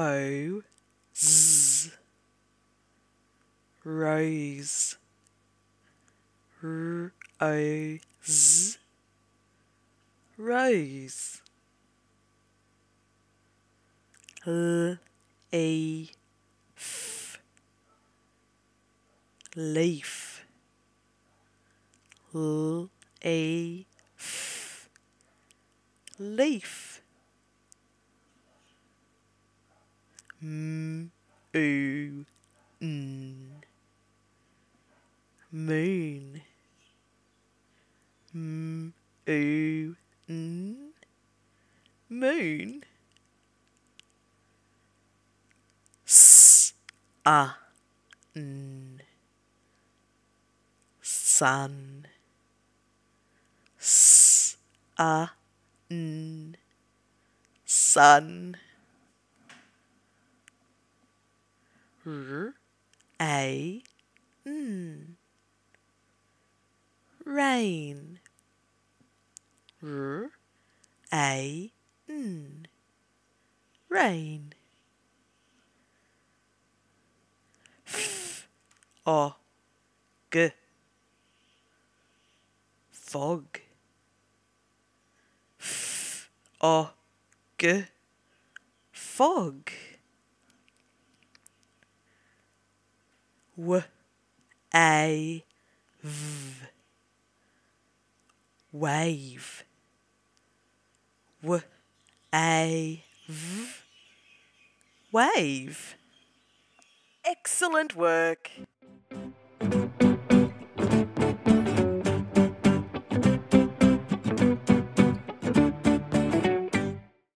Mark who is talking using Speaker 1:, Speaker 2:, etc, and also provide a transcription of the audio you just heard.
Speaker 1: O Z Rose R O Z Rose L E F
Speaker 2: Leaf L E F
Speaker 3: Leaf m oo moon m moon s a n
Speaker 4: sun s a n sun r a
Speaker 2: n rain r a n rain
Speaker 5: f o g fog f o g fog w
Speaker 2: a v wave w a v wave excellent work